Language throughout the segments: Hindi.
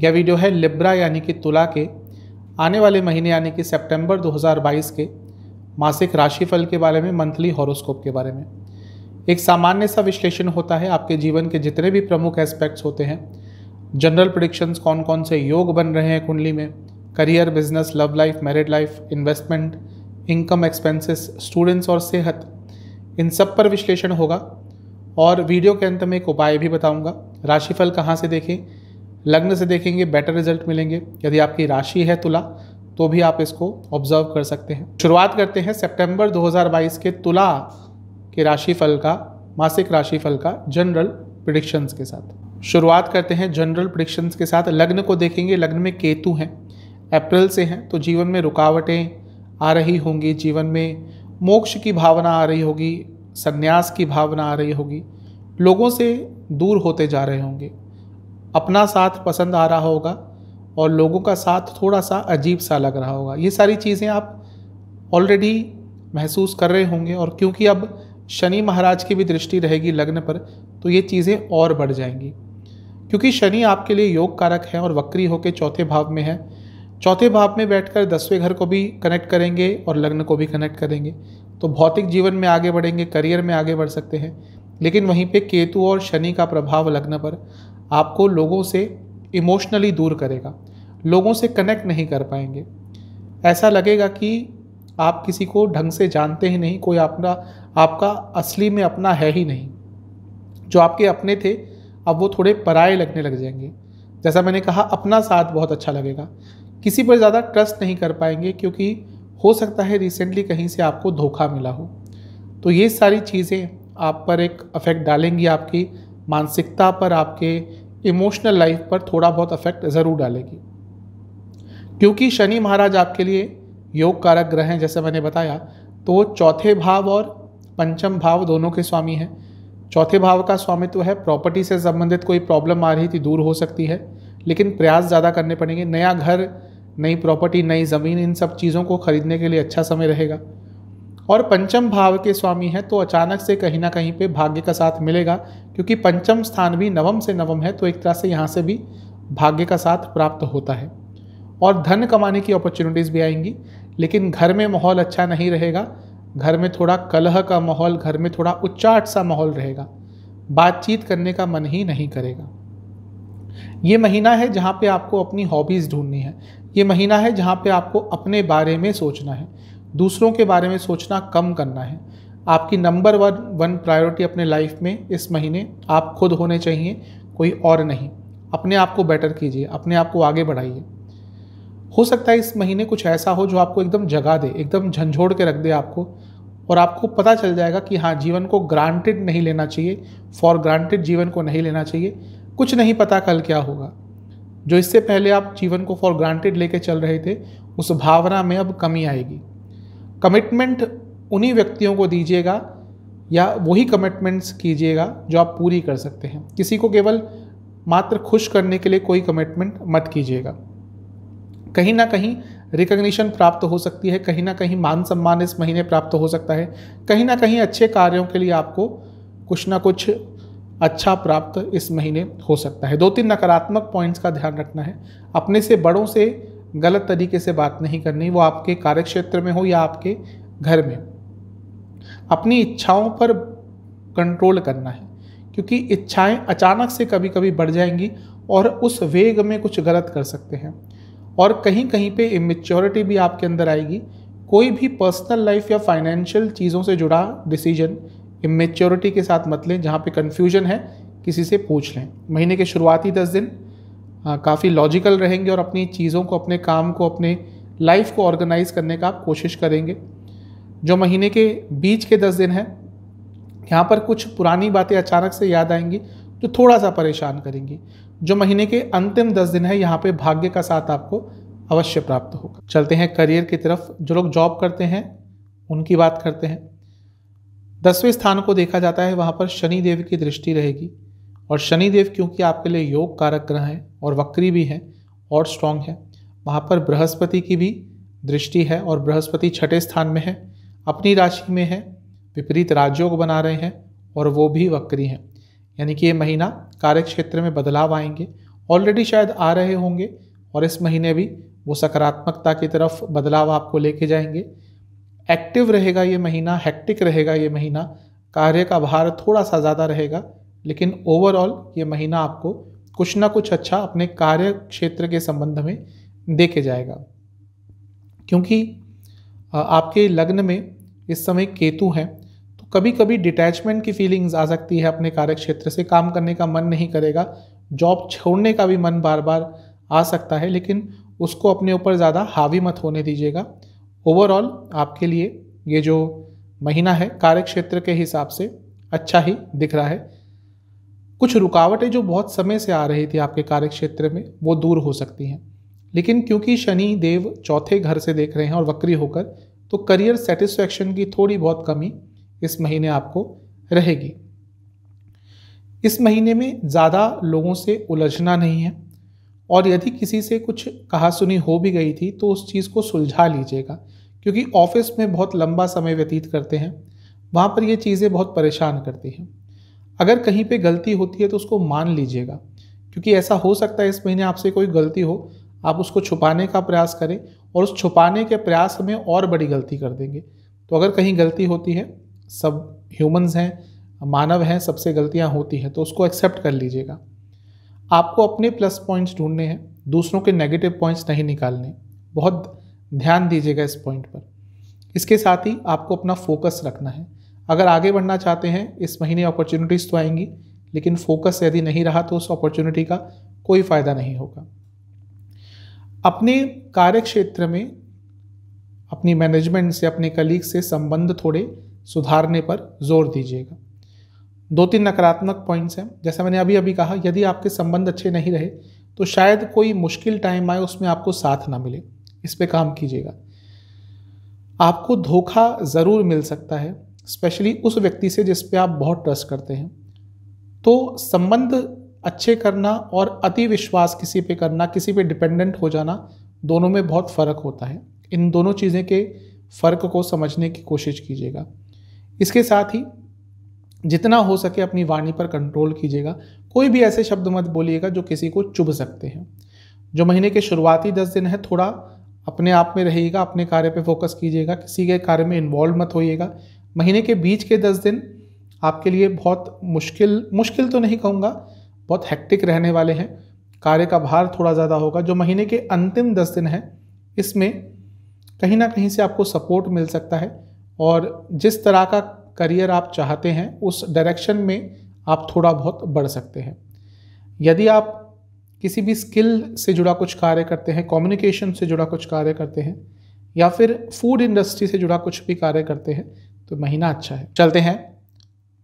यह वीडियो है लिब्रा यानी कि तुला के आने वाले महीने यानी कि सितंबर 2022 के मासिक राशिफल के बारे में मंथली हॉरोस्कोप के बारे में एक सामान्य सा विश्लेषण होता है आपके जीवन के जितने भी प्रमुख एस्पेक्ट्स होते हैं जनरल प्रडिक्शंस कौन कौन से योग बन रहे हैं कुंडली में career business love life married life investment income expenses students और सेहत इन सब पर विश्लेषण होगा और वीडियो के अंत में एक उपाय भी बताऊंगा राशिफल कहाँ से देखें लग्न से देखेंगे बेटर रिजल्ट मिलेंगे यदि आपकी राशि है तुला तो भी आप इसको ऑब्जर्व कर सकते हैं शुरुआत करते हैं सितंबर 2022 के तुला के राशिफल का मासिक राशिफल का जनरल प्रिडिक्शंस के साथ शुरुआत करते हैं जनरल प्रिडिक्शंस के साथ लग्न को देखेंगे लग्न में केतु हैं अप्रैल से हैं तो जीवन में रुकावटें आ रही होंगी जीवन में मोक्ष की भावना आ रही होगी संन्यास की भावना आ रही होगी लोगों से दूर होते जा रहे होंगे अपना साथ पसंद आ रहा होगा और लोगों का साथ थोड़ा सा अजीब सा लग रहा होगा ये सारी चीज़ें आप ऑलरेडी महसूस कर रहे होंगे और क्योंकि अब शनि महाराज की भी दृष्टि रहेगी लग्न पर तो ये चीज़ें और बढ़ जाएंगी क्योंकि शनि आपके लिए योग कारक है और वक्री होकर चौथे भाव में है चौथे भाव में बैठकर दसवें घर को भी कनेक्ट करेंगे और लग्न को भी कनेक्ट करेंगे तो भौतिक जीवन में आगे बढ़ेंगे करियर में आगे बढ़ सकते हैं लेकिन वहीं पे केतु और शनि का प्रभाव लग्न पर आपको लोगों से इमोशनली दूर करेगा लोगों से कनेक्ट नहीं कर पाएंगे ऐसा लगेगा कि आप किसी को ढंग से जानते ही नहीं कोई अपना आपका असली में अपना है ही नहीं जो आपके अपने थे अब वो थोड़े पराए लगने लग जाएंगे जैसा मैंने कहा अपना साथ बहुत अच्छा लगेगा किसी पर ज़्यादा ट्रस्ट नहीं कर पाएंगे क्योंकि हो सकता है रिसेंटली कहीं से आपको धोखा मिला हो तो ये सारी चीज़ें आप पर एक अफेक्ट डालेंगी आपकी मानसिकता पर आपके इमोशनल लाइफ पर थोड़ा बहुत अफेक्ट ज़रूर डालेगी क्योंकि शनि महाराज आपके लिए योग कारक ग्रह हैं जैसे मैंने बताया तो चौथे भाव और पंचम भाव दोनों के स्वामी हैं चौथे भाव का स्वामित्व है प्रॉपर्टी से संबंधित कोई प्रॉब्लम आ रही थी दूर हो सकती है लेकिन प्रयास ज़्यादा करने पड़ेंगे नया घर नई प्रॉपर्टी नई ज़मीन इन सब चीज़ों को खरीदने के लिए अच्छा समय रहेगा और पंचम भाव के स्वामी हैं तो अचानक से कहीं ना कहीं पे भाग्य का साथ मिलेगा क्योंकि पंचम स्थान भी नवम से नवम है तो एक तरह से यहाँ से भी भाग्य का साथ प्राप्त होता है और धन कमाने की अपॉर्चुनिटीज़ भी आएंगी लेकिन घर में माहौल अच्छा नहीं रहेगा घर में थोड़ा कलह का माहौल घर में थोड़ा उच्चाट सा माहौल रहेगा बातचीत करने का मन ही नहीं करेगा ये महीना है जहाँ पे आपको अपनी हॉबीज़ ढूंढनी है ये महीना है जहाँ पे आपको अपने बारे में सोचना है दूसरों के बारे में सोचना कम करना है आपकी नंबर वन वन प्रायोरिटी अपने लाइफ में इस महीने आप खुद होने चाहिए कोई और नहीं अपने आप को बेटर कीजिए अपने आप को आगे बढ़ाइए हो सकता है इस महीने कुछ ऐसा हो जो आपको एकदम जगा दे एकदम झंझोड़ के रख दे आपको और आपको पता चल जाएगा कि हाँ जीवन को ग्रांटेड नहीं लेना चाहिए फॉर ग्रांटेड जीवन को नहीं लेना चाहिए कुछ नहीं पता कल क्या होगा जो इससे पहले आप जीवन को फॉर ग्रांटेड लेके चल रहे थे उस भावना में अब कमी आएगी कमिटमेंट उन्हीं व्यक्तियों को दीजिएगा या वही कमिटमेंट्स कीजिएगा जो आप पूरी कर सकते हैं किसी को केवल मात्र खुश करने के लिए कोई कमिटमेंट मत कीजिएगा कहीं ना कहीं रिकग्निशन प्राप्त हो सकती है कहीं ना कहीं मान सम्मान इस महीने प्राप्त हो सकता है कहीं ना कहीं अच्छे कार्यों के लिए आपको कुछ ना कुछ अच्छा प्राप्त इस महीने हो सकता है दो तीन नकारात्मक पॉइंट्स का ध्यान रखना है अपने से बड़ों से गलत तरीके से बात नहीं करनी वो आपके कार्यक्षेत्र में हो या आपके घर में अपनी इच्छाओं पर कंट्रोल करना है क्योंकि इच्छाएं अचानक से कभी कभी बढ़ जाएंगी और उस वेग में कुछ गलत कर सकते हैं और कहीं कहीं पे इमेच्योरिटी भी आपके अंदर आएगी कोई भी पर्सनल लाइफ या फाइनेंशियल चीज़ों से जुड़ा डिसीजन इमेच्योरिटी के साथ मत लें जहाँ पे कन्फ्यूजन है किसी से पूछ लें महीने के शुरुआती दस दिन हाँ, काफ़ी लॉजिकल रहेंगे और अपनी चीज़ों को अपने काम को अपने लाइफ को ऑर्गेनाइज करने का आप कोशिश करेंगे जो महीने के बीच के दस दिन हैं यहाँ पर कुछ पुरानी बातें अचानक से याद आएंगी जो तो थोड़ा सा परेशान करेंगी जो महीने के अंतिम दस दिन है यहाँ पे भाग्य का साथ आपको अवश्य प्राप्त होगा चलते हैं करियर की तरफ जो लोग जॉब करते हैं उनकी बात करते हैं दसवें स्थान को देखा जाता है वहाँ पर शनि देव की दृष्टि रहेगी और शनिदेव क्योंकि आपके लिए योग कारक ग्रह हैं और वक्री भी हैं और स्ट्रॉन्ग है वहाँ पर बृहस्पति की भी दृष्टि है और बृहस्पति छठे स्थान में है अपनी राशि में है विपरीत राज्यों को बना रहे हैं और वो भी वक्री हैं यानी कि ये महीना कार्य क्षेत्र में बदलाव आएंगे ऑलरेडी शायद आ रहे होंगे और इस महीने भी वो सकारात्मकता की तरफ बदलाव आपको लेके जाएंगे एक्टिव रहेगा ये महीना हैक्टिक रहेगा ये महीना कार्य का भार थोड़ा सा ज़्यादा रहेगा लेकिन ओवरऑल ये महीना आपको कुछ ना कुछ अच्छा अपने कार्य क्षेत्र के संबंध में देखे जाएगा क्योंकि आपके लग्न में इस समय केतु हैं तो कभी कभी डिटैचमेंट की फीलिंग्स आ सकती है अपने कार्य क्षेत्र से काम करने का मन नहीं करेगा जॉब छोड़ने का भी मन बार बार आ सकता है लेकिन उसको अपने ऊपर ज़्यादा हावी मत होने दीजिएगा ओवरऑल आपके लिए ये जो महीना है कार्य क्षेत्र के हिसाब से अच्छा ही दिख रहा है कुछ रुकावटें जो बहुत समय से आ रही थी आपके कार्य क्षेत्र में वो दूर हो सकती हैं लेकिन क्योंकि शनि देव चौथे घर से देख रहे हैं और वक्री होकर तो करियर सेटिस्फैक्शन की थोड़ी बहुत कमी इस महीने आपको रहेगी इस महीने में ज़्यादा लोगों से उलझना नहीं है और यदि किसी से कुछ कहा सुनी हो भी गई थी तो उस चीज़ को सुलझा लीजिएगा क्योंकि ऑफिस में बहुत लंबा समय व्यतीत करते हैं वहाँ पर ये चीज़ें बहुत परेशान करती हैं अगर कहीं पे गलती होती है तो उसको मान लीजिएगा क्योंकि ऐसा हो सकता है इस महीने आपसे कोई गलती हो आप उसको छुपाने का प्रयास करें और उस छुपाने के प्रयास में और बड़ी गलती कर देंगे तो अगर कहीं गलती होती है सब ह्यूमंस हैं मानव हैं सबसे गलतियाँ होती हैं तो उसको एक्सेप्ट कर लीजिएगा आपको अपने प्लस पॉइंट्स ढूंढने हैं दूसरों के नेगेटिव पॉइंट्स नहीं निकालने बहुत ध्यान दीजिएगा इस पॉइंट पर इसके साथ ही आपको अपना फोकस रखना है अगर आगे बढ़ना चाहते हैं इस महीने अपॉर्चुनिटीज़ तो आएंगी लेकिन फोकस यदि नहीं रहा तो उस अपॉर्चुनिटी का कोई फ़ायदा नहीं होगा अपने कार्य क्षेत्र में अपनी मैनेजमेंट से अपने कलीग से संबंध थोड़े सुधारने पर जोर दीजिएगा दो तीन नकारात्मक पॉइंट्स हैं जैसा मैंने अभी अभी कहा यदि आपके संबंध अच्छे नहीं रहे तो शायद कोई मुश्किल टाइम आए उसमें आपको साथ ना मिले इस पर काम कीजिएगा आपको धोखा ज़रूर मिल सकता है स्पेशली उस व्यक्ति से जिस पे आप बहुत ट्रस्ट करते हैं तो संबंध अच्छे करना और अति विश्वास किसी पे करना किसी पे डिपेंडेंट हो जाना दोनों में बहुत फ़र्क होता है इन दोनों चीज़ें के फ़र्क को समझने की कोशिश कीजिएगा इसके साथ ही जितना हो सके अपनी वाणी पर कंट्रोल कीजिएगा कोई भी ऐसे शब्द मत बोलिएगा जो किसी को चुभ सकते हैं जो महीने के शुरुआती दस दिन है थोड़ा अपने आप में रहिएगा अपने कार्य पे फोकस कीजिएगा किसी के कार्य में इन्वॉल्व मत होइएगा महीने के बीच के दस दिन आपके लिए बहुत मुश्किल मुश्किल तो नहीं कहूँगा बहुत हैक्टिक रहने वाले हैं कार्य का भार थोड़ा ज़्यादा होगा जो महीने के अंतिम दस दिन हैं इसमें कहीं ना कहीं से आपको सपोर्ट मिल सकता है और जिस तरह का करियर आप चाहते हैं उस डायरेक्शन में आप थोड़ा बहुत बढ़ सकते हैं यदि आप किसी भी स्किल से जुड़ा कुछ कार्य करते हैं कम्युनिकेशन से जुड़ा कुछ कार्य करते हैं या फिर फूड इंडस्ट्री से जुड़ा कुछ भी कार्य करते हैं तो महीना अच्छा है चलते हैं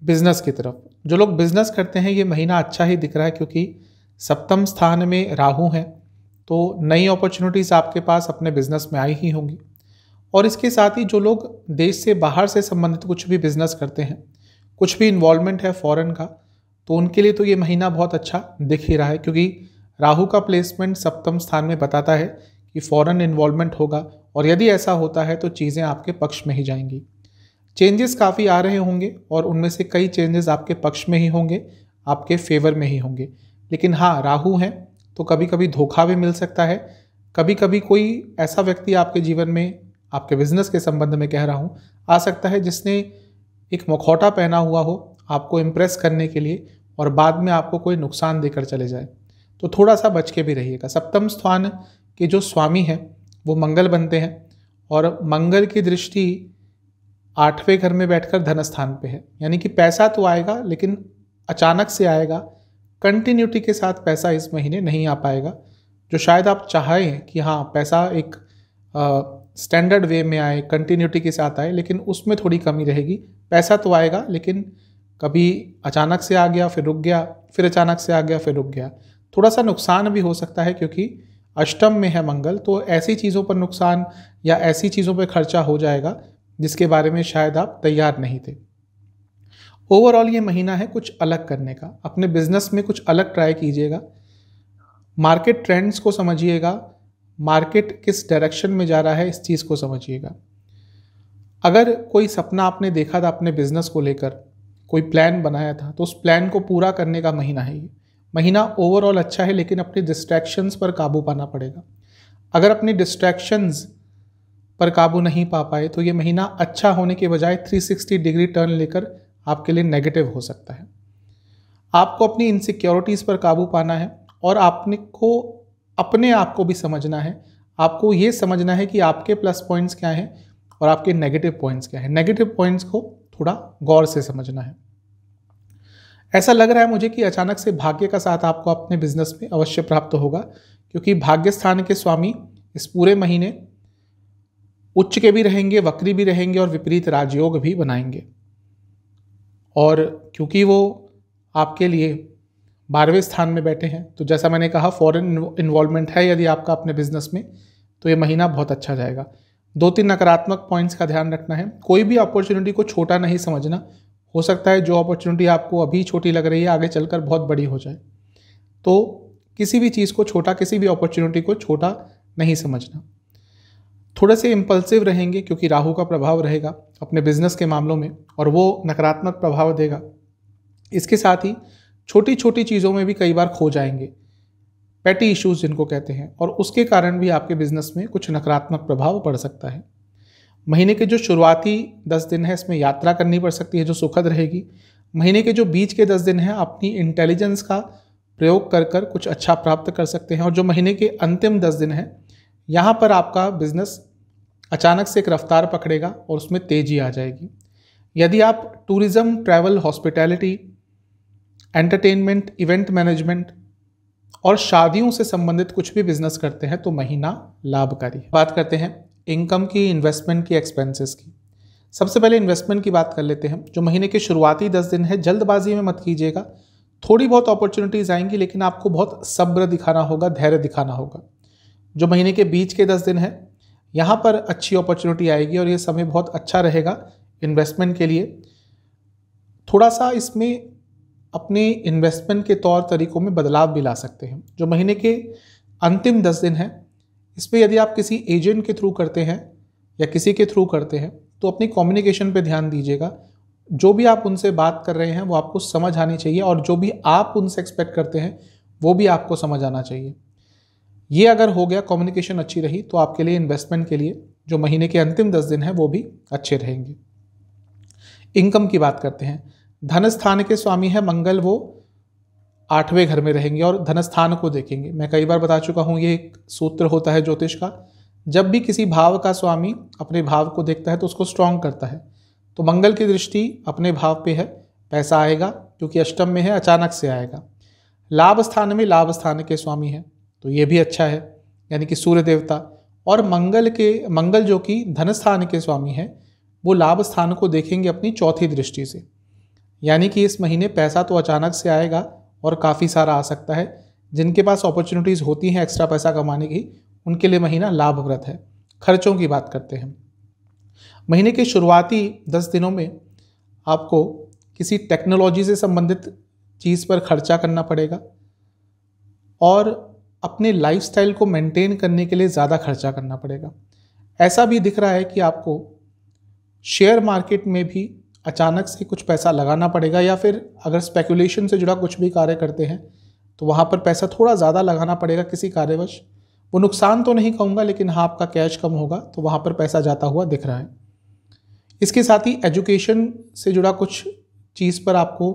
बिजनेस की तरफ जो लोग बिजनेस करते हैं ये महीना अच्छा ही दिख रहा है क्योंकि सप्तम स्थान में राहु हैं तो नई अपॉर्चुनिटीज़ आपके पास अपने बिजनेस में आई ही होंगी और इसके साथ ही जो लोग देश से बाहर से संबंधित कुछ भी बिजनेस करते हैं कुछ भी इन्वॉल्वमेंट है फॉरेन का तो उनके लिए तो ये महीना बहुत अच्छा दिख ही रहा है क्योंकि राहु का प्लेसमेंट सप्तम स्थान में बताता है कि फॉरेन इन्वॉल्वमेंट होगा और यदि ऐसा होता है तो चीज़ें आपके पक्ष में ही जाएंगी चेंजेस काफ़ी आ रहे होंगे और उनमें से कई चेंजेस आपके पक्ष में ही होंगे आपके फेवर में ही होंगे लेकिन हाँ राहु हैं तो कभी कभी धोखा भी मिल सकता है कभी कभी कोई ऐसा व्यक्ति आपके जीवन में आपके बिजनेस के संबंध में कह रहा हूँ आ सकता है जिसने एक मखौटा पहना हुआ हो आपको इम्प्रेस करने के लिए और बाद में आपको कोई नुकसान देकर चले जाए तो थोड़ा सा बच के भी रहिएगा सप्तम स्थान के जो स्वामी हैं वो मंगल बनते हैं और मंगल की दृष्टि आठवें घर में बैठकर धन स्थान पे है यानी कि पैसा तो आएगा लेकिन अचानक से आएगा कंटिन्यूटी के साथ पैसा इस महीने नहीं आ पाएगा जो शायद आप चाहें कि हाँ पैसा एक स्टैंडर्ड वे में आए कंटिन्यूटी के साथ आए लेकिन उसमें थोड़ी कमी रहेगी पैसा तो आएगा लेकिन कभी अचानक से आ गया फिर रुक गया फिर अचानक से आ गया फिर रुक गया थोड़ा सा नुकसान भी हो सकता है क्योंकि अष्टम में है मंगल तो ऐसी चीज़ों पर नुकसान या ऐसी चीज़ों पर खर्चा हो जाएगा जिसके बारे में शायद आप तैयार नहीं थे ओवरऑल ये महीना है कुछ अलग करने का अपने बिजनेस में कुछ अलग ट्राई कीजिएगा मार्केट ट्रेंड्स को समझिएगा मार्केट किस डायरेक्शन में जा रहा है इस चीज़ को समझिएगा अगर कोई सपना आपने देखा था अपने बिजनेस को लेकर कोई प्लान बनाया था तो उस प्लान को पूरा करने का महीना है ये महीना ओवरऑल अच्छा है लेकिन अपने डिस्ट्रैक्शंस पर काबू पाना पड़ेगा अगर अपने डिस्ट्रैक्शंस पर काबू नहीं पा पाए तो ये महीना अच्छा होने के बजाय 360 डिग्री टर्न लेकर आपके लिए नेगेटिव हो सकता है आपको अपनी इनसिक्योरिटीज़ पर काबू पाना है और आपने को अपने आप को भी समझना है आपको ये समझना है कि आपके प्लस पॉइंट्स क्या हैं और आपके नेगेटिव पॉइंट्स क्या हैं नेगेटिव पॉइंट्स को थोड़ा गौर से समझना है ऐसा लग रहा है मुझे कि अचानक से भाग्य का साथ आपको अपने बिजनेस में अवश्य प्राप्त होगा क्योंकि भाग्य स्थान के स्वामी इस पूरे महीने उच्च के भी रहेंगे वक्री भी रहेंगे और विपरीत राजयोग भी बनाएंगे और क्योंकि वो आपके लिए बारहवें स्थान में बैठे हैं तो जैसा मैंने कहा फॉरेन इन्वॉल्वमेंट है यदि आपका अपने बिजनेस में तो ये महीना बहुत अच्छा जाएगा दो तीन नकारात्मक पॉइंट्स का ध्यान रखना है कोई भी अपॉर्चुनिटी को छोटा नहीं समझना हो सकता है जो अपॉर्चुनिटी आपको अभी छोटी लग रही है आगे चलकर बहुत बड़ी हो जाए तो किसी भी चीज़ को छोटा किसी भी अपॉर्चुनिटी को छोटा नहीं समझना थोड़े से इम्पल्सिव रहेंगे क्योंकि राहु का प्रभाव रहेगा अपने बिजनेस के मामलों में और वो नकारात्मक प्रभाव देगा इसके साथ ही छोटी छोटी चीज़ों में भी कई बार खो जाएंगे पैटी इश्यूज जिनको कहते हैं और उसके कारण भी आपके बिजनेस में कुछ नकारात्मक प्रभाव पड़ सकता है महीने के जो शुरुआती दस दिन है इसमें यात्रा करनी पड़ सकती है जो सुखद रहेगी महीने के जो बीच के दस दिन हैं अपनी इंटेलिजेंस का प्रयोग कर कर कुछ अच्छा प्राप्त कर सकते हैं और जो महीने के अंतिम दस दिन हैं यहाँ पर आपका बिजनेस अचानक से एक रफ्तार पकड़ेगा और उसमें तेज़ी आ जाएगी यदि आप tourism travel hospitality entertainment event management और शादियों से संबंधित कुछ भी बिजनेस करते हैं तो महीना लाभकारी बात करते हैं इनकम की इन्वेस्टमेंट की एक्सपेंसेस की सबसे पहले इन्वेस्टमेंट की बात कर लेते हैं जो महीने के शुरुआती दस दिन है जल्दबाजी में मत कीजिएगा थोड़ी बहुत अपॉर्चुनिटीज़ आएंगी लेकिन आपको बहुत सब्र दिखाना होगा धैर्य दिखाना होगा जो महीने के बीच के दस दिन है यहाँ पर अच्छी अपॉर्चुनिटी आएगी और ये समय बहुत अच्छा रहेगा इन्वेस्टमेंट के लिए थोड़ा सा इसमें अपने इन्वेस्टमेंट के तौर तरीकों में बदलाव भी ला सकते हैं जो महीने के अंतिम दस दिन हैं इस पर यदि आप किसी एजेंट के थ्रू करते हैं या किसी के थ्रू करते हैं तो अपनी कम्युनिकेशन पे ध्यान दीजिएगा जो भी आप उनसे बात कर रहे हैं वो आपको समझ आनी चाहिए और जो भी आप उनसे एक्सपेक्ट करते हैं वो भी आपको समझ आना चाहिए ये अगर हो गया कम्युनिकेशन अच्छी रही तो आपके लिए इन्वेस्टमेंट के लिए जो महीने के अंतिम दस दिन हैं वो भी अच्छे रहेंगे इनकम की बात करते हैं धन स्थान के स्वामी है मंगल वो आठवें घर में रहेंगे और धन स्थान को देखेंगे मैं कई बार बता चुका हूँ ये एक सूत्र होता है ज्योतिष का जब भी किसी भाव का स्वामी अपने भाव को देखता है तो उसको स्ट्रांग करता है तो मंगल की दृष्टि अपने भाव पे है पैसा आएगा क्योंकि अष्टम में है अचानक से आएगा लाभ स्थान में लाभ स्थान के स्वामी हैं तो ये भी अच्छा है यानी कि सूर्य देवता और मंगल के मंगल जो कि धन स्थान के स्वामी हैं वो लाभ स्थान को देखेंगे अपनी चौथी दृष्टि से यानी कि इस महीने पैसा तो अचानक से आएगा और काफ़ी सारा आ सकता है जिनके पास अपॉर्चुनिटीज़ होती हैं एक्स्ट्रा पैसा कमाने की उनके लिए महीना लाभव्रत है खर्चों की बात करते हैं महीने के शुरुआती दस दिनों में आपको किसी टेक्नोलॉजी से संबंधित चीज़ पर खर्चा करना पड़ेगा और अपने लाइफस्टाइल को मेंटेन करने के लिए ज़्यादा खर्चा करना पड़ेगा ऐसा भी दिख रहा है कि आपको शेयर मार्केट में भी अचानक से कुछ पैसा लगाना पड़ेगा या फिर अगर स्पेकुलेशन से जुड़ा कुछ भी कार्य करते हैं तो वहाँ पर पैसा थोड़ा ज़्यादा लगाना पड़ेगा किसी कार्यवश वो नुकसान तो नहीं कहूँगा लेकिन हाँ आपका कैश कम होगा तो वहाँ पर पैसा जाता हुआ दिख रहा है इसके साथ ही एजुकेशन से जुड़ा कुछ चीज़ पर आपको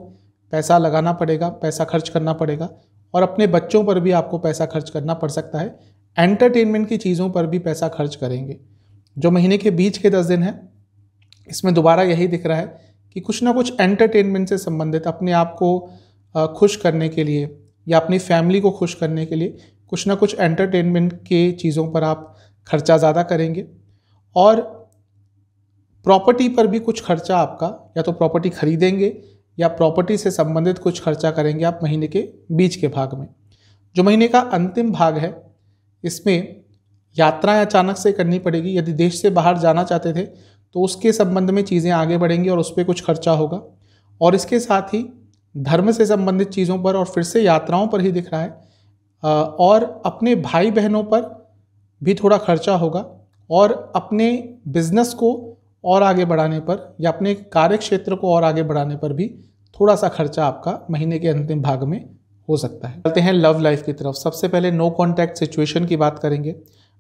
पैसा लगाना पड़ेगा पैसा खर्च करना पड़ेगा और अपने बच्चों पर भी आपको पैसा खर्च करना पड़ सकता है एंटरटेनमेंट की चीज़ों पर भी पैसा खर्च करेंगे जो महीने के बीच के दस दिन हैं इसमें दोबारा यही दिख रहा है कि कुछ ना कुछ एंटरटेनमेंट से संबंधित अपने आप को खुश करने के लिए या अपनी फैमिली को खुश करने के लिए कुछ ना कुछ एंटरटेनमेंट के चीज़ों पर आप खर्चा ज़्यादा करेंगे और प्रॉपर्टी पर भी कुछ खर्चा आपका या तो प्रॉपर्टी खरीदेंगे या प्रॉपर्टी से संबंधित कुछ खर्चा करेंगे आप महीने के बीच के भाग में जो महीने का अंतिम भाग है इसमें यात्राएं अचानक से करनी पड़ेगी यदि देश से बाहर जाना चाहते थे तो उसके संबंध में चीज़ें आगे बढ़ेंगी और उस पर कुछ खर्चा होगा और इसके साथ ही धर्म से संबंधित चीज़ों पर और फिर से यात्राओं पर ही दिख रहा है और अपने भाई बहनों पर भी थोड़ा खर्चा होगा और अपने बिजनेस को और आगे बढ़ाने पर या अपने कार्य क्षेत्र को और आगे बढ़ाने पर भी थोड़ा सा खर्चा आपका महीने के अंतिम भाग में हो सकता है चलते हैं लव लाइफ की तरफ सबसे पहले नो कॉन्टैक्ट सिचुएशन की बात करेंगे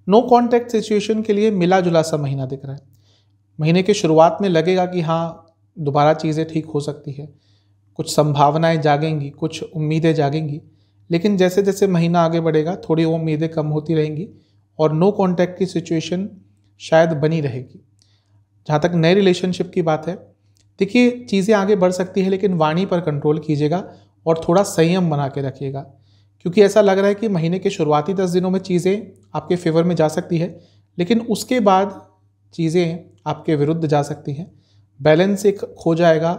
नो कॉन्टैक्ट सिचुएशन के लिए मिला जुला सा महीना दिख रहा है महीने के शुरुआत में लगेगा कि हाँ दोबारा चीज़ें ठीक हो सकती है कुछ संभावनाएं जागेंगी कुछ उम्मीदें जागेंगी लेकिन जैसे जैसे महीना आगे बढ़ेगा थोड़ी वो उम्मीदें कम होती रहेंगी और नो कॉन्टैक्ट की सिचुएशन शायद बनी रहेगी जहाँ तक नए रिलेशनशिप की बात है देखिए चीज़ें आगे बढ़ सकती है लेकिन वाणी पर कंट्रोल कीजिएगा और थोड़ा संयम बना के रखिएगा क्योंकि ऐसा लग रहा है कि महीने के शुरुआती दस दिनों में चीज़ें आपके फेवर में जा सकती है लेकिन उसके बाद चीज़ें आपके विरुद्ध जा सकती हैं बैलेंस एक खो जाएगा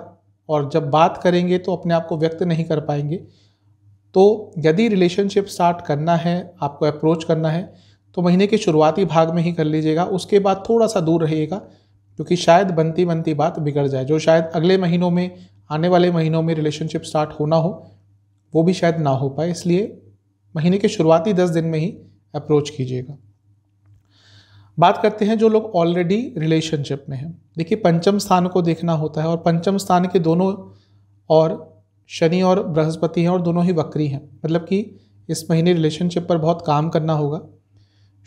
और जब बात करेंगे तो अपने आप को व्यक्त नहीं कर पाएंगे तो यदि रिलेशनशिप स्टार्ट करना है आपको अप्रोच करना है तो महीने के शुरुआती भाग में ही कर लीजिएगा उसके बाद थोड़ा सा दूर रहिएगा क्योंकि शायद बनती बनती बात बिगड़ जाए जो शायद अगले महीनों में आने वाले महीनों में रिलेशनशिप स्टार्ट होना हो वो भी शायद ना हो पाए इसलिए महीने के शुरुआती दस दिन में ही अप्रोच कीजिएगा बात करते हैं जो लोग ऑलरेडी रिलेशनशिप में हैं देखिए पंचम स्थान को देखना होता है और पंचम स्थान के दोनों और शनि और बृहस्पति हैं और दोनों ही वक्री हैं मतलब कि इस महीने रिलेशनशिप पर बहुत काम करना होगा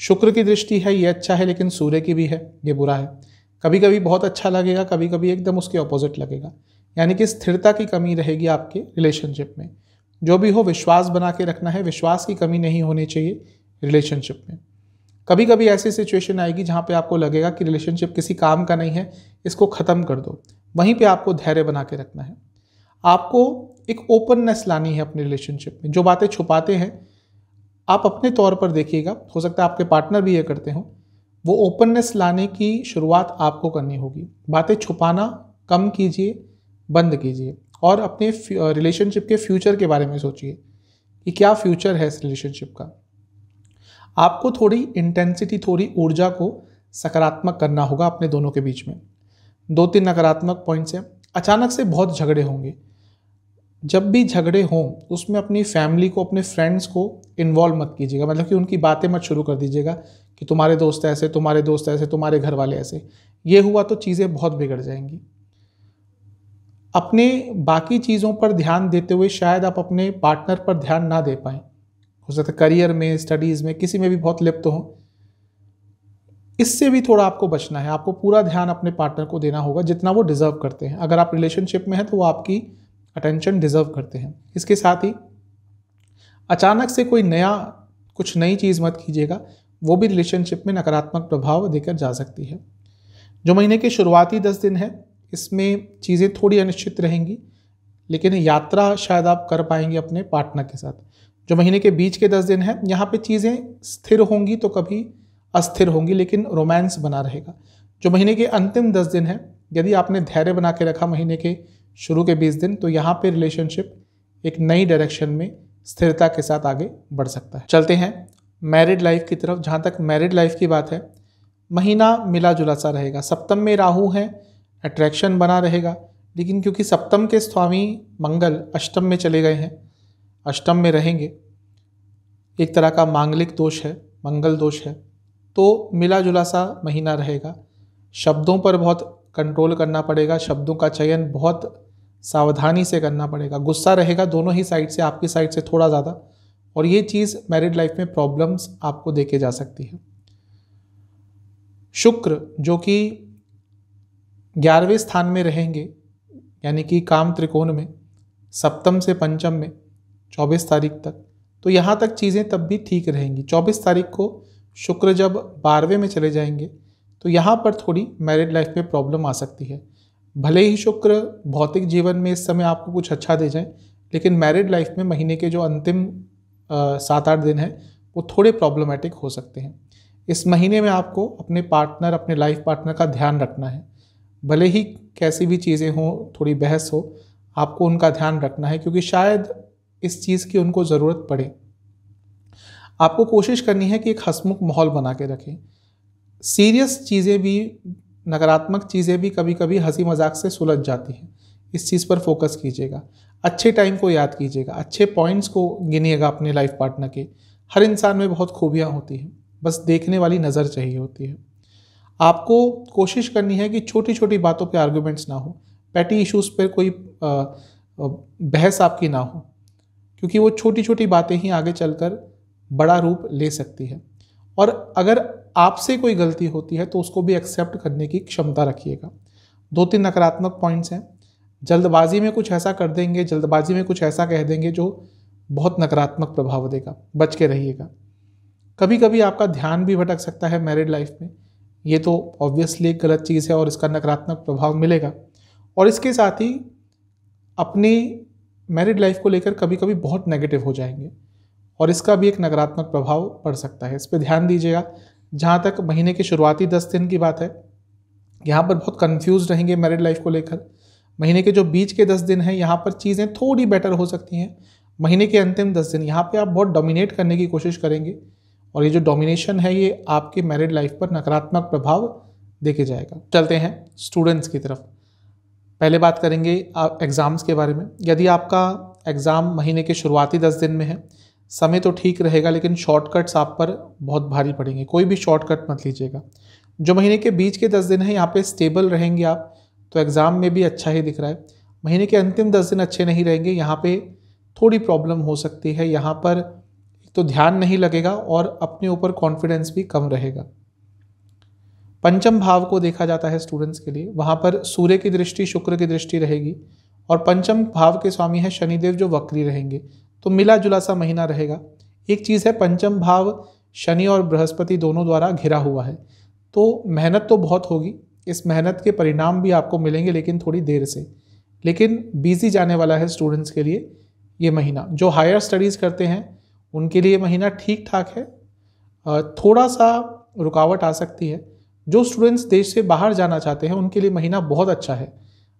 शुक्र की दृष्टि है ये अच्छा है लेकिन सूर्य की भी है ये बुरा है कभी कभी बहुत अच्छा लगेगा कभी कभी एकदम उसके ऑपोजिट लगेगा यानी कि स्थिरता की कमी रहेगी आपके रिलेशनशिप में जो भी हो विश्वास बना के रखना है विश्वास की कमी नहीं होनी चाहिए रिलेशनशिप में कभी कभी ऐसी सिचुएशन आएगी जहाँ पे आपको लगेगा कि रिलेशनशिप किसी काम का नहीं है इसको ख़त्म कर दो वहीं पे आपको धैर्य बना के रखना है आपको एक ओपननेस लानी है अपने रिलेशनशिप में जो बातें छुपाते हैं आप अपने तौर पर देखिएगा हो सकता है आपके पार्टनर भी ये करते हों वो ओपननेस लाने की शुरुआत आपको करनी होगी बातें छुपाना कम कीजिए बंद कीजिए और अपने रिलेशनशिप के फ्यूचर के बारे में सोचिए कि क्या फ्यूचर है इस रिलेशनशिप का आपको थोड़ी इंटेंसिटी थोड़ी ऊर्जा को सकारात्मक करना होगा अपने दोनों के बीच में दो तीन नकारात्मक पॉइंट्स हैं अचानक से बहुत झगड़े होंगे जब भी झगड़े हों उसमें अपनी फैमिली को अपने फ्रेंड्स को इन्वॉल्व मत कीजिएगा मतलब कि उनकी बातें मत शुरू कर दीजिएगा कि तुम्हारे दोस्त ऐसे तुम्हारे दोस्त ऐसे तुम्हारे घर वाले ऐसे ये हुआ तो चीज़ें बहुत बिगड़ जाएंगी अपने बाकी चीज़ों पर ध्यान देते हुए शायद आप अपने पार्टनर पर ध्यान ना दे पाएं हो सकता है करियर में स्टडीज़ में किसी में भी बहुत लिप्त हो हों इससे भी थोड़ा आपको बचना है आपको पूरा ध्यान अपने पार्टनर को देना होगा जितना वो डिज़र्व करते हैं अगर आप रिलेशनशिप में हैं तो वो आपकी अटेंशन डिज़र्व करते हैं इसके साथ ही अचानक से कोई नया कुछ नई चीज़ मत कीजिएगा वो भी रिलेशनशिप में नकारात्मक प्रभाव देकर जा सकती है जो महीने के शुरुआती दस दिन है इसमें चीज़ें थोड़ी अनिश्चित रहेंगी लेकिन यात्रा शायद आप कर पाएंगे अपने पार्टनर के साथ जो महीने के बीच के दस दिन हैं यहाँ पे चीज़ें स्थिर होंगी तो कभी अस्थिर होंगी लेकिन रोमांस बना रहेगा जो महीने के अंतिम दस दिन है यदि आपने धैर्य बना के रखा महीने के शुरू के बीस दिन तो यहाँ पे रिलेशनशिप एक नई डायरेक्शन में स्थिरता के साथ आगे बढ़ सकता है चलते हैं मैरिड लाइफ की तरफ जहाँ तक मैरिड लाइफ की बात है महीना मिला जुला सा रहेगा सप्तम में राहु है अट्रैक्शन बना रहेगा लेकिन क्योंकि सप्तम के स्वामी मंगल अष्टम में चले गए हैं अष्टम में रहेंगे एक तरह का मांगलिक दोष है मंगल दोष है तो मिला जुला सा महीना रहेगा शब्दों पर बहुत कंट्रोल करना पड़ेगा शब्दों का चयन बहुत सावधानी से करना पड़ेगा गुस्सा रहेगा दोनों ही साइड से आपकी साइड से थोड़ा ज़्यादा और ये चीज़ मैरिड लाइफ में प्रॉब्लम्स आपको देके जा सकती है शुक्र जो कि ग्यारहवें स्थान में रहेंगे यानी कि काम त्रिकोण में सप्तम से पंचम में चौबीस तारीख तक तो यहाँ तक चीज़ें तब भी ठीक रहेंगी चौबीस तारीख को शुक्र जब बारहवें में चले जाएंगे तो यहाँ पर थोड़ी मैरिड लाइफ में प्रॉब्लम आ सकती है भले ही शुक्र भौतिक जीवन में इस समय आपको कुछ अच्छा दे जाए लेकिन मैरिड लाइफ में महीने के जो अंतिम सात आठ दिन है वो थोड़े प्रॉब्लमेटिक हो सकते हैं इस महीने में आपको अपने पार्टनर अपने लाइफ पार्टनर का ध्यान रखना है भले ही कैसी भी चीज़ें हों थोड़ी बहस हो आपको उनका ध्यान रखना है क्योंकि शायद इस चीज़ की उनको ज़रूरत पड़े आपको कोशिश करनी है कि एक हसमुख माहौल बना के रखें सीरियस चीज़ें भी नकारात्मक चीज़ें भी कभी कभी हंसी मजाक से सुलझ जाती हैं इस चीज़ पर फोकस कीजिएगा अच्छे टाइम को याद कीजिएगा अच्छे पॉइंट्स को गिनिएगा अपने लाइफ पार्टनर के हर इंसान में बहुत खूबियाँ होती हैं बस देखने वाली नज़र चाहिए होती है आपको कोशिश करनी है कि छोटी छोटी बातों पे आर्ग्यूमेंट्स ना हो पैटी इश्यूज़ पर कोई बहस आपकी ना हो क्योंकि वो छोटी छोटी बातें ही आगे चलकर बड़ा रूप ले सकती है और अगर आपसे कोई गलती होती है तो उसको भी एक्सेप्ट करने की क्षमता रखिएगा दो तीन नकारात्मक पॉइंट्स हैं जल्दबाजी में कुछ ऐसा कर देंगे जल्दबाजी में कुछ ऐसा कह देंगे जो बहुत नकारात्मक प्रभाव देगा बच के रहिएगा कभी कभी आपका ध्यान भी भटक सकता है मैरिड लाइफ में ये तो ऑब्वियसली एक गलत चीज़ है और इसका नकारात्मक प्रभाव मिलेगा और इसके साथ ही अपने मैरिड लाइफ को लेकर कभी कभी बहुत नेगेटिव हो जाएंगे और इसका भी एक नकारात्मक प्रभाव पड़ सकता है इस पर ध्यान दीजिएगा जहाँ तक महीने के शुरुआती दस दिन की बात है यहाँ पर बहुत कन्फ्यूज रहेंगे मैरिड लाइफ को लेकर महीने के जो बीच के दस दिन हैं यहाँ पर चीज़ें थोड़ी बेटर हो सकती हैं महीने के अंतिम दस दिन यहाँ पे आप बहुत डोमिनेट करने की कोशिश करेंगे और ये जो डोमिनेशन है ये आपके मैरिड लाइफ पर नकारात्मक प्रभाव देखे जाएगा चलते हैं स्टूडेंट्स की तरफ पहले बात करेंगे आप एग्ज़ाम्स के बारे में यदि आपका एग्ज़ाम महीने के शुरुआती दस दिन में है समय तो ठीक रहेगा लेकिन शॉर्टकट्स आप पर बहुत भारी पड़ेंगे कोई भी शॉर्टकट मत लीजिएगा जो महीने के बीच के दस दिन हैं यहाँ पे स्टेबल रहेंगे आप तो एग्ज़ाम में भी अच्छा ही दिख रहा है महीने के अंतिम दस दिन अच्छे नहीं रहेंगे यहाँ पे थोड़ी प्रॉब्लम हो सकती है यहाँ पर तो ध्यान नहीं लगेगा और अपने ऊपर कॉन्फिडेंस भी कम रहेगा पंचम भाव को देखा जाता है स्टूडेंट्स के लिए वहाँ पर सूर्य की दृष्टि शुक्र की दृष्टि रहेगी और पंचम भाव के स्वामी हैं शनिदेव जो वक्री रहेंगे तो मिला जुला सा महीना रहेगा एक चीज़ है पंचम भाव शनि और बृहस्पति दोनों द्वारा घिरा हुआ है तो मेहनत तो बहुत होगी इस मेहनत के परिणाम भी आपको मिलेंगे लेकिन थोड़ी देर से लेकिन बिजी जाने वाला है स्टूडेंट्स के लिए ये महीना जो हायर स्टडीज़ करते हैं उनके लिए महीना ठीक ठाक है थोड़ा सा रुकावट आ सकती है जो स्टूडेंट्स देश से बाहर जाना चाहते हैं उनके लिए महीना बहुत अच्छा है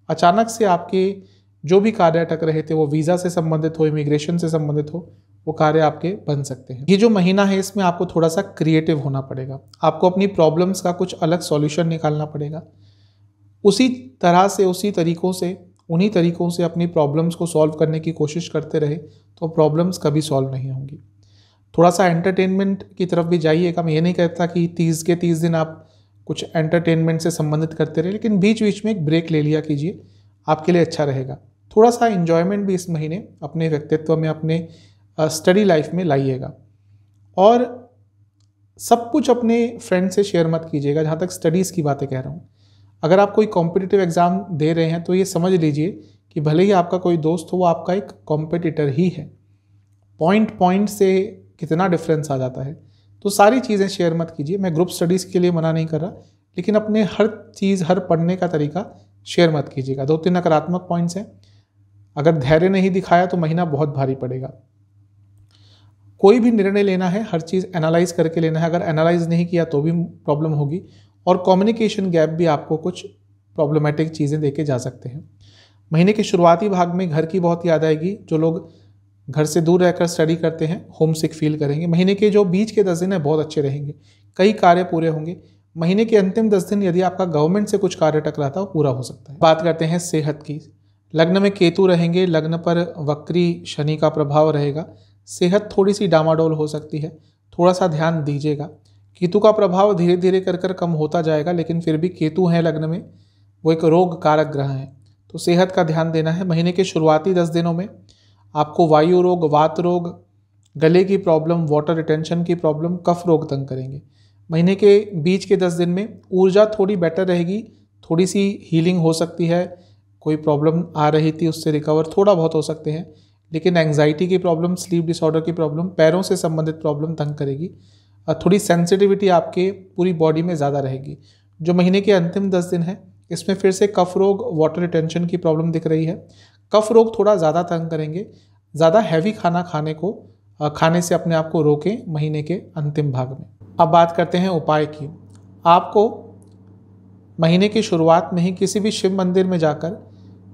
अचानक से आपके जो भी कार्य अटक रहे थे वो वीज़ा से संबंधित हो इमिग्रेशन से संबंधित हो वो कार्य आपके बन सकते हैं ये जो महीना है इसमें आपको थोड़ा सा क्रिएटिव होना पड़ेगा आपको अपनी प्रॉब्लम्स का कुछ अलग सॉल्यूशन निकालना पड़ेगा उसी तरह से उसी तरीक़ों से उन्हीं तरीक़ों से अपनी प्रॉब्लम्स को सॉल्व करने की कोशिश करते रहे तो प्रॉब्लम्स कभी सॉल्व नहीं होंगी थोड़ा सा एंटरटेनमेंट की तरफ भी जाइएगा मैं ये नहीं कहता कि तीस के तीस दिन आप कुछ एंटरटेनमेंट से संबंधित करते रहे लेकिन बीच बीच में एक ब्रेक ले लिया कीजिए आपके लिए अच्छा रहेगा थोड़ा सा इन्जॉयमेंट भी इस महीने अपने व्यक्तित्व में अपने स्टडी लाइफ में लाइएगा और सब कुछ अपने फ्रेंड से शेयर मत कीजिएगा जहाँ तक स्टडीज़ की बातें कह रहा हूँ अगर आप कोई कॉम्पिटिटिव एग्ज़ाम दे रहे हैं तो ये समझ लीजिए कि भले ही आपका कोई दोस्त हो वो आपका एक कॉम्पिटिटर ही है पॉइंट पॉइंट से कितना डिफरेंस आ जाता है तो सारी चीज़ें शेयर मत कीजिए मैं ग्रुप स्टडीज़ के लिए मना नहीं कर रहा लेकिन अपने हर चीज़ हर पढ़ने का तरीका शेयर मत कीजिएगा दो तीन नकारात्मक पॉइंट्स हैं अगर धैर्य नहीं दिखाया तो महीना बहुत भारी पड़ेगा कोई भी निर्णय लेना है हर चीज़ एनालाइज करके लेना है अगर एनालाइज नहीं किया तो भी प्रॉब्लम होगी और कम्युनिकेशन गैप भी आपको कुछ प्रॉब्लमेटिक चीज़ें देके जा सकते हैं महीने के शुरुआती भाग में घर की बहुत याद आएगी जो लोग घर से दूर रहकर स्टडी करते हैं होम सिक फील करेंगे महीने के जो बीच के दस दिन हैं बहुत अच्छे रहेंगे कई कार्य पूरे होंगे महीने के अंतिम दस दिन यदि आपका गवर्नमेंट से कुछ कार्य था वो पूरा हो सकता है बात करते हैं सेहत की लग्न में केतु रहेंगे लग्न पर वक्री शनि का प्रभाव रहेगा सेहत थोड़ी सी डामाडोल हो सकती है थोड़ा सा ध्यान दीजिएगा केतु का प्रभाव धीरे धीरे कर कर कम होता जाएगा लेकिन फिर भी केतु हैं लग्न में वो एक रोग कारक ग्रह हैं तो सेहत का ध्यान देना है महीने के शुरुआती दस दिनों में आपको वायु रोग वात रोग गले की प्रॉब्लम वाटर रिटेंशन की प्रॉब्लम कफ रोग तंग करेंगे महीने के बीच के दस दिन में ऊर्जा थोड़ी बेटर रहेगी थोड़ी सी हीलिंग हो सकती है कोई प्रॉब्लम आ रही थी उससे रिकवर थोड़ा बहुत हो सकते हैं लेकिन एंग्जाइटी की प्रॉब्लम स्लीप डिसऑर्डर की प्रॉब्लम पैरों से संबंधित प्रॉब्लम तंग करेगी और थोड़ी सेंसिटिविटी आपके पूरी बॉडी में ज़्यादा रहेगी जो महीने के अंतिम दस दिन है इसमें फिर से कफ रोग वाटर रिटेंशन की प्रॉब्लम दिख रही है कफ रोग थोड़ा ज़्यादा तंग करेंगे ज़्यादा हैवी खाना खाने को खाने से अपने आप को रोकें महीने के अंतिम भाग में अब बात करते हैं उपाय की आपको महीने की शुरुआत में ही किसी भी शिव मंदिर में जाकर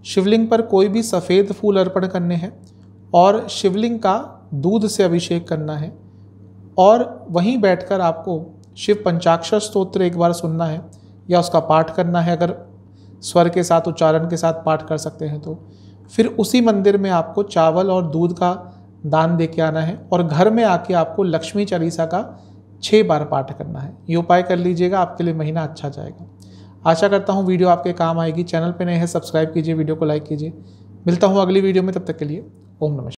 शिवलिंग पर कोई भी सफ़ेद फूल अर्पण करने हैं और शिवलिंग का दूध से अभिषेक करना है और वहीं बैठकर आपको शिव पंचाक्षर स्तोत्र एक बार सुनना है या उसका पाठ करना है अगर स्वर के साथ उच्चारण के साथ पाठ कर सकते हैं तो फिर उसी मंदिर में आपको चावल और दूध का दान दे के आना है और घर में आके आपको लक्ष्मी चालीसा का छः बार पाठ करना है ये उपाय कर लीजिएगा आपके लिए महीना अच्छा जाएगा आशा करता हूँ वीडियो आपके काम आएगी चैनल पर नए हैं सब्सक्राइब कीजिए वीडियो को लाइक कीजिए मिलता हूँ अगली वीडियो में तब तक के लिए olmamış